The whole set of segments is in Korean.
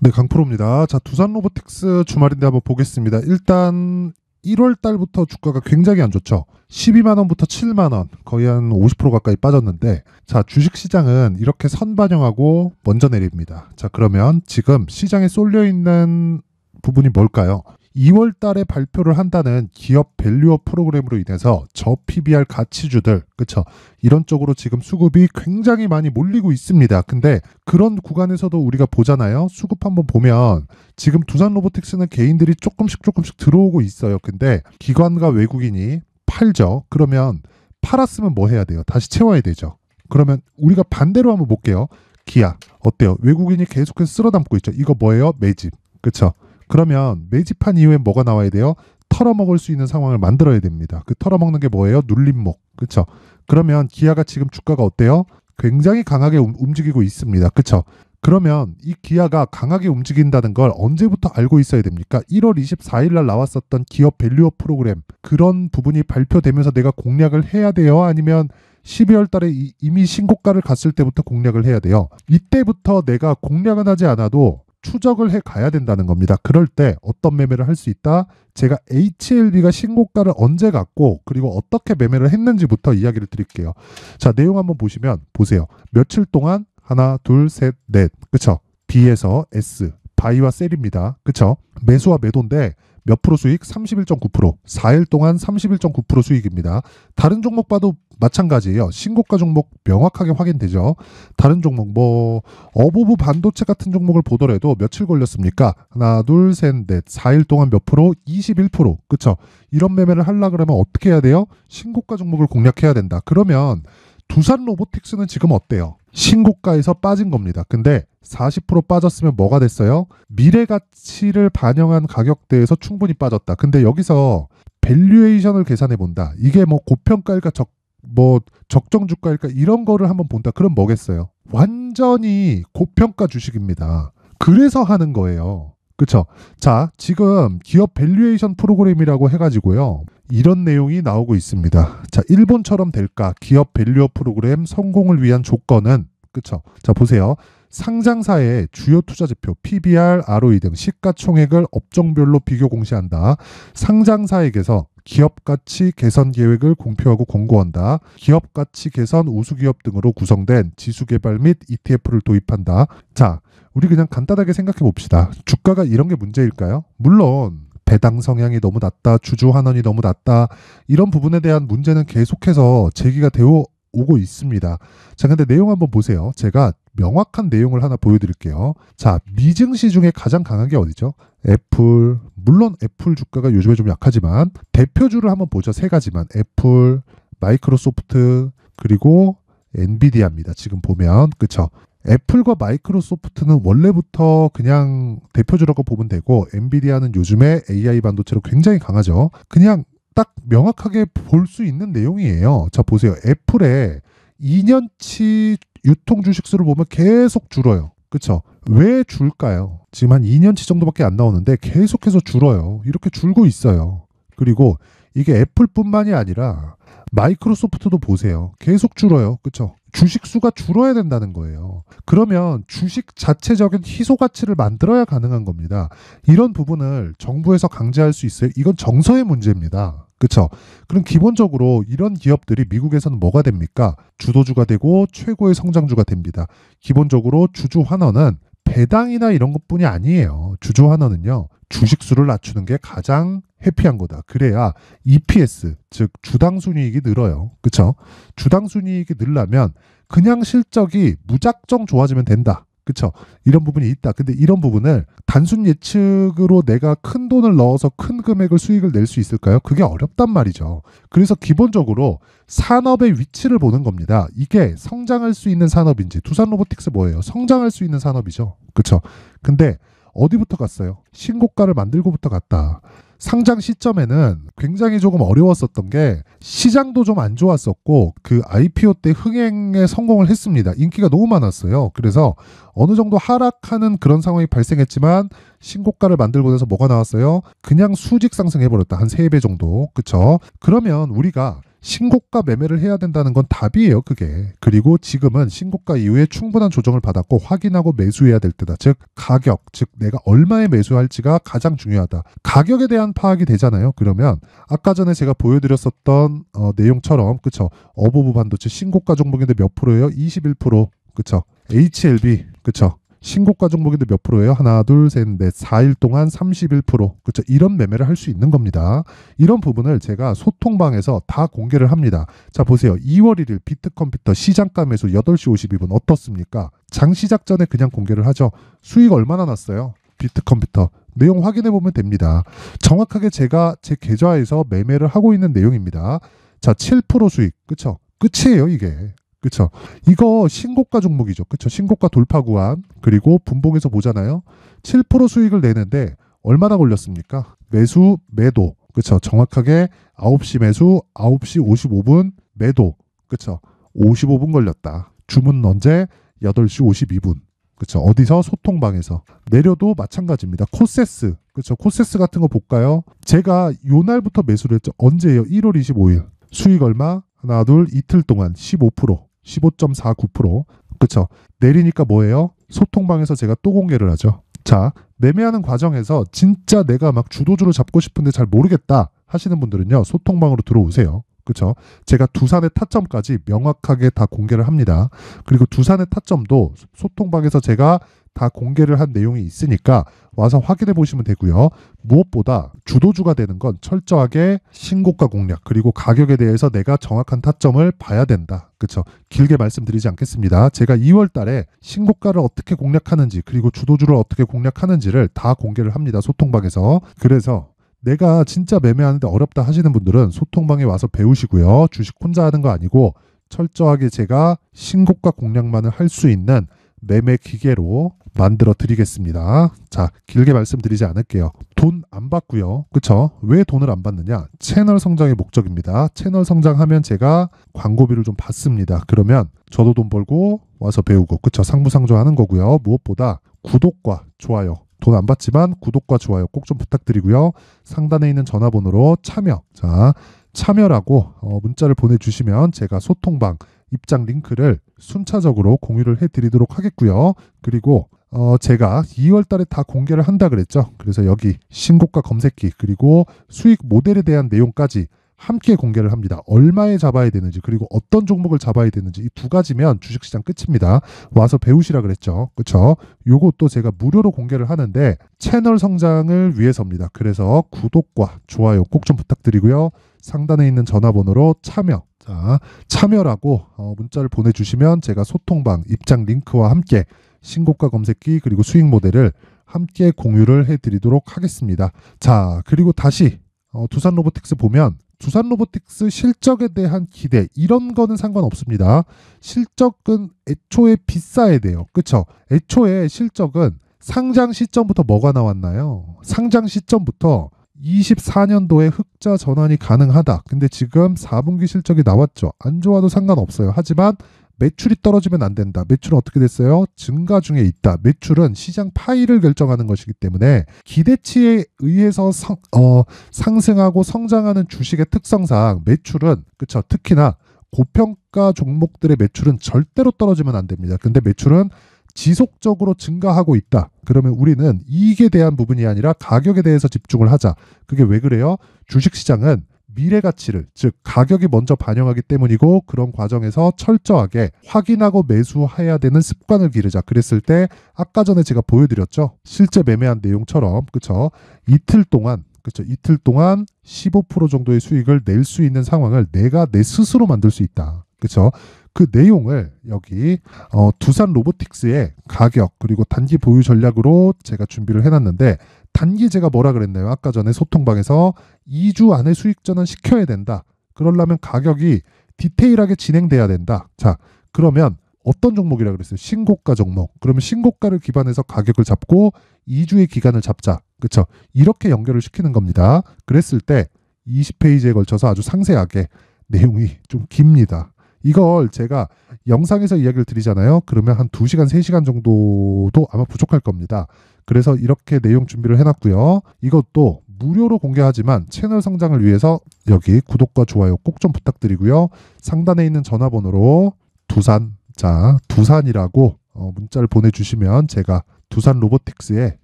네, 강프로입니다. 자, 두산 로보틱스 주말인데 한번 보겠습니다. 일단 1월 달부터 주가가 굉장히 안 좋죠. 12만 원부터 7만 원, 거의 한 50% 가까이 빠졌는데 자, 주식 시장은 이렇게 선 반영하고 먼저 내립니다. 자, 그러면 지금 시장에 쏠려 있는 부분이 뭘까요? 2월 달에 발표를 한다는 기업 밸류어 프로그램으로 인해서 저 PBR 가치주들, 그쵸? 이런 쪽으로 지금 수급이 굉장히 많이 몰리고 있습니다. 근데 그런 구간에서도 우리가 보잖아요. 수급 한번 보면 지금 두산 로보틱스는 개인들이 조금씩 조금씩 들어오고 있어요. 근데 기관과 외국인이 팔죠. 그러면 팔았으면 뭐 해야 돼요? 다시 채워야 되죠. 그러면 우리가 반대로 한번 볼게요. 기아 어때요? 외국인이 계속해서 쓸어담고 있죠. 이거 뭐예요? 매집. 그쵸? 그러면 매집한 이후에 뭐가 나와야 돼요? 털어먹을 수 있는 상황을 만들어야 됩니다. 그 털어먹는 게 뭐예요? 눌림목. 그렇죠? 그러면 기아가 지금 주가가 어때요? 굉장히 강하게 움직이고 있습니다. 그렇죠? 그러면 이 기아가 강하게 움직인다는 걸 언제부터 알고 있어야 됩니까? 1월 24일 날 나왔었던 기업 밸류업 프로그램 그런 부분이 발표되면서 내가 공략을 해야 돼요? 아니면 12월 달에 이미 신고가를 갔을 때부터 공략을 해야 돼요? 이때부터 내가 공략은 하지 않아도 추적을 해 가야 된다는 겁니다. 그럴 때 어떤 매매를 할 수 있다? 제가 HLB가 신고가를 언제 갔고 그리고 어떻게 매매를 했는지부터 이야기를 드릴게요. 자, 내용 한번 보시면 보세요. 며칠 동안 하나, 둘, 셋, 넷. 그쵸? B에서 S, 바이와 셀입니다. 그쵸? 매수와 매도인데 몇 프로 수익? 31.9%. 4일 동안 31.9% 수익입니다. 다른 종목 봐도 마찬가지예요. 신고가 종목 명확하게 확인되죠. 다른 종목 뭐어부부 반도체 같은 종목을 보더라도 며칠 걸렸습니까? 하나, 둘, 셋, 넷. 4일 동안 몇 프로? 21%. 그쵸? 이런 매매를 하려 그러면 어떻게 해야 돼요? 신고가 종목을 공략해야 된다. 그러면 두산 로보틱스는 지금 어때요? 신고가에서 빠진 겁니다. 근데 40% 빠졌으면 뭐가 됐어요? 미래 가치를 반영한 가격대에서 충분히 빠졌다. 근데 여기서 밸류에이션을 계산해 본다. 이게 뭐 고평가일까 적, 뭐 적정 주가일까 이런 거를 한번 본다. 그럼 뭐겠어요? 완전히 고평가 주식입니다. 그래서 하는 거예요. 그쵸? 자, 지금 기업 밸류에이션 프로그램이라고 해가지고요. 이런 내용이 나오고 있습니다. 자, 일본처럼 될까? 기업 밸류어 프로그램 성공을 위한 조건은 그쵸? 자, 보세요. 상장사의 주요 투자 지표 PBR, ROE 등 시가총액을 업종별로 비교 공시한다. 상장사에게서 기업 가치 개선 계획을 공표하고 권고한다. 기업 가치 개선 우수기업 등으로 구성된 지수 개발 및 ETF를 도입한다. 자, 우리 그냥 간단하게 생각해 봅시다. 주가가 이런 게 문제일까요? 물론 배당 성향이 너무 낮다, 주주 환원이 너무 낮다 이런 부분에 대한 문제는 계속해서 제기가 되어 오고 있습니다. 자, 근데 내용 한번 보세요. 제가 명확한 내용을 하나 보여드릴게요. 자, 미증시 중에 가장 강한 게 어디죠? 애플. 물론 애플 주가가 요즘에 좀 약하지만 대표주를 한번 보죠. 세 가지만 애플, 마이크로소프트 그리고 엔비디아입니다. 지금 보면 그쵸? 애플과 마이크로소프트는 원래부터 그냥 대표주라고 보면 되고 엔비디아는 요즘에 AI 반도체로 굉장히 강하죠. 그냥 딱 명확하게 볼 수 있는 내용이에요. 자 보세요. 애플의 2년치 유통 주식수를 보면 계속 줄어요. 그쵸? 왜 줄까요? 지금 한 2년치 정도밖에 안 나오는데 계속해서 줄어요. 이렇게 줄고 있어요. 그리고 이게 애플뿐만이 아니라 마이크로소프트도 보세요. 계속 줄어요. 그쵸? 주식 수가 줄어야 된다는 거예요. 그러면 주식 자체적인 희소 가치를 만들어야 가능한 겁니다. 이런 부분을 정부에서 강제할 수 있어요. 이건 정서의 문제입니다. 그렇죠. 그럼 기본적으로 이런 기업들이 미국에서는 뭐가 됩니까? 주도주가 되고 최고의 성장주가 됩니다. 기본적으로 주주 환원은 배당이나 이런 것뿐이 아니에요. 주주 환원은요. 주식 수를 낮추는 게 가장 회피한 거다. 그래야 EPS 즉 주당 순이익이 늘어요. 그렇죠? 주당 순이익이 늘려면 그냥 실적이 무작정 좋아지면 된다. 그렇죠? 이런 부분이 있다. 근데 이런 부분을 단순 예측으로 내가 큰 돈을 넣어서 큰 금액을 수익을 낼 수 있을까요? 그게 어렵단 말이죠. 그래서 기본적으로 산업의 위치를 보는 겁니다. 이게 성장할 수 있는 산업인지 두산 로보틱스 뭐예요? 성장할 수 있는 산업이죠. 그렇죠? 근데 어디부터 갔어요? 신고가를 만들고부터 갔다. 상장 시점에는 굉장히 조금 어려웠었던 게 시장도 좀 안 좋았었고 그 IPO 때 흥행에 성공을 했습니다. 인기가 너무 많았어요. 그래서 어느 정도 하락하는 그런 상황이 발생했지만 신고가를 만들고 나서 뭐가 나왔어요? 그냥 수직 상승해버렸다. 한 3배 정도. 그쵸? 그러면 우리가 신고가 매매를 해야 된다는 건 답이에요, 그게. 그리고 지금은 신고가 이후에 충분한 조정을 받았고 확인하고 매수해야 될 때다. 즉, 가격, 즉 내가 얼마에 매수할지가 가장 중요하다. 가격에 대한 파악이 되잖아요. 그러면 아까 전에 제가 보여드렸었던 어, 내용처럼, 그쵸? 어부부 반도체 신고가 종목인데 몇 프로예요? 21%. 그쵸? HLB, 그쵸? 신고가 종목인데 몇 프로예요? 하나, 둘, 셋, 넷, 4일 동안 31%. 그렇죠? 이런 매매를 할 수 있는 겁니다. 이런 부분을 제가 소통방에서 다 공개를 합니다. 자, 보세요. 2월 1일 비트컴퓨터 시장가 매수 8시 52분 어떻습니까? 장 시작 전에 그냥 공개를 하죠. 수익 얼마나 났어요? 비트컴퓨터 내용 확인해 보면 됩니다. 정확하게 제가 제 계좌에서 매매를 하고 있는 내용입니다. 자, 7% 수익. 그렇죠? 끝이에요, 이게. 그쵸. 이거 신고가 종목이죠. 그쵸. 신고가 돌파 구간, 그리고 분봉에서 보잖아요. 7% 수익을 내는데 얼마나 걸렸습니까? 매수, 매도. 그쵸. 정확하게 9시 매수, 9시 55분 매도. 그쵸. 55분 걸렸다. 주문 언제? 8시 52분. 그쵸. 어디서? 소통방에서. 내려도 마찬가지입니다. 코세스. 그쵸. 코세스 같은 거 볼까요? 제가 요 날부터 매수를 했죠. 언제예요? 1월 25일. 수익 얼마? 하나, 둘, 이틀 동안 15%. 15.49%. 그쵸. 내리니까 뭐예요? 소통방에서 제가 또 공개를 하죠. 자, 매매하는 과정에서 진짜 내가 막 주도주를 잡고 싶은데 잘 모르겠다 하시는 분들은요, 소통방으로 들어오세요. 그쵸. 제가 두산의 타점까지 명확하게 다 공개를 합니다. 그리고 두산의 타점도 소통방에서 제가 다 공개를 한 내용이 있으니까 와서 확인해 보시면 되고요. 무엇보다 주도주가 되는 건 철저하게 신고가 공략 그리고 가격에 대해서 내가 정확한 타점을 봐야 된다. 그렇죠? 길게 말씀드리지 않겠습니다. 제가 2월 달에 신고가를 어떻게 공략하는지 그리고 주도주를 어떻게 공략하는지를 다 공개를 합니다. 소통방에서. 그래서 내가 진짜 매매하는데 어렵다 하시는 분들은 소통방에 와서 배우시고요. 주식 혼자 하는 거 아니고 철저하게 제가 신고가 공략만을 할 수 있는 매매 기계로 만들어 드리겠습니다. 자, 길게 말씀드리지 않을게요. 돈 안 받고요. 그쵸? 왜 돈을 안 받느냐? 채널 성장의 목적입니다. 채널 성장하면 제가 광고비를 좀 받습니다. 그러면 저도 돈 벌고 와서 배우고, 그쵸? 상부상조하는 거고요. 무엇보다 구독과 좋아요. 돈 안 받지만 구독과 좋아요 꼭 좀 부탁드리고요. 상단에 있는 전화번호로 참여. 자, 참여라고 어, 문자를 보내주시면 제가 소통방 입장 링크를 순차적으로 공유를 해드리도록 하겠고요. 그리고 어 제가 2월 달에 다 공개를 한다 그랬죠. 그래서 여기 신고가 검색기 그리고 수익 모델에 대한 내용까지 함께 공개를 합니다. 얼마에 잡아야 되는지 그리고 어떤 종목을 잡아야 되는지 이 두 가지면 주식시장 끝입니다. 와서 배우시라 그랬죠. 그렇죠? 요것도 제가 무료로 공개를 하는데 채널 성장을 위해서입니다. 그래서 구독과 좋아요 꼭 좀 부탁드리고요. 상단에 있는 전화번호로 참여 아, 참여라고 어, 문자를 보내주시면 제가 소통방 입장 링크와 함께 신고가 검색기 그리고 수익 모델을 함께 공유를 해드리도록 하겠습니다. 자 그리고 다시 어, 두산 로보틱스 보면 두산 로보틱스 실적에 대한 기대 이런 거는 상관없습니다. 실적은 애초에 비싸야 돼요. 그쵸? 애초에 실적은 상장 시점부터 뭐가 나왔나요? 상장 시점부터 24년도에 흑자 전환이 가능하다. 근데 지금 4분기 실적이 나왔죠. 안 좋아도 상관없어요. 하지만 매출이 떨어지면 안 된다. 매출은 어떻게 됐어요? 증가 중에 있다. 매출은 시장 파이를 결정하는 것이기 때문에 기대치에 의해서 성, 어, 상승하고 성장하는 주식의 특성상 매출은 그쵸 특히나 고평가 종목들의 매출은 절대로 떨어지면 안 됩니다. 근데 매출은 지속적으로 증가하고 있다. 그러면 우리는 이익에 대한 부분이 아니라 가격에 대해서 집중을 하자. 그게 왜 그래요? 주식 시장은 미래 가치를 즉 가격이 먼저 반영하기 때문이고 그런 과정에서 철저하게 확인하고 매수해야 되는 습관을 기르자 그랬을 때 아까 전에 제가 보여드렸죠 실제 매매한 내용처럼 그쵸 이틀 동안 그쵸 이틀 동안 15% 정도의 수익을 낼 수 있는 상황을 내가 내 스스로 만들 수 있다 그쵸 그 내용을 여기 어, 두산 로보틱스의 가격 그리고 단기 보유 전략으로 제가 준비를 해놨는데 단기 제가 뭐라 그랬나요? 아까 전에 소통방에서 2주 안에 수익 전환 시켜야 된다. 그러려면 가격이 디테일하게 진행돼야 된다. 자, 그러면 어떤 종목이라 그랬어요? 신고가 종목. 그러면 신고가를 기반해서 가격을 잡고 2주의 기간을 잡자. 그렇죠? 이렇게 연결을 시키는 겁니다. 그랬을 때 20페이지에 걸쳐서 아주 상세하게 내용이 좀 깁니다. 이걸 제가 영상에서 이야기를 드리잖아요. 그러면 한 2시간, 3시간 정도도 아마 부족할 겁니다. 그래서 이렇게 내용 준비를 해놨고요. 이것도 무료로 공개하지만 채널 성장을 위해서 여기 구독과 좋아요 꼭 좀 부탁드리고요. 상단에 있는 전화번호로 두산, 자, 두산이라고 어, 문자를 보내주시면 제가 두산 로보틱스의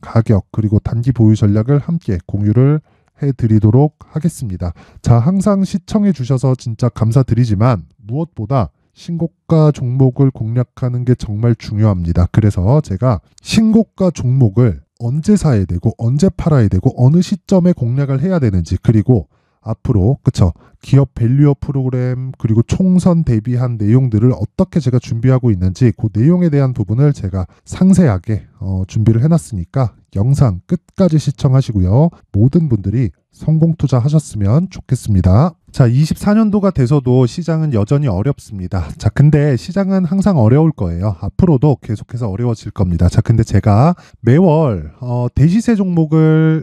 가격 그리고 단기 보유 전략을 함께 공유를 해드리도록 하겠습니다. 자, 항상 시청해주셔서 진짜 감사드리지만 무엇보다 신고가 종목을 공략하는 게 정말 중요합니다. 그래서 제가 신고가 종목을 언제 사야 되고 언제 팔아야 되고 어느 시점에 공략을 해야 되는지 그리고 앞으로 그쵸 기업 밸류어 프로그램 그리고 총선 대비한 내용들을 어떻게 제가 준비하고 있는지 그 내용에 대한 부분을 제가 상세하게 어, 준비를 해놨으니까 영상 끝까지 시청하시고요. 모든 분들이 성공 투자하셨으면 좋겠습니다. 자, 24년도가 돼서도 시장은 여전히 어렵습니다. 자, 근데 시장은 항상 어려울 거예요. 앞으로도 계속해서 어려워질 겁니다. 자, 근데 제가 매월 어, 대시세 종목을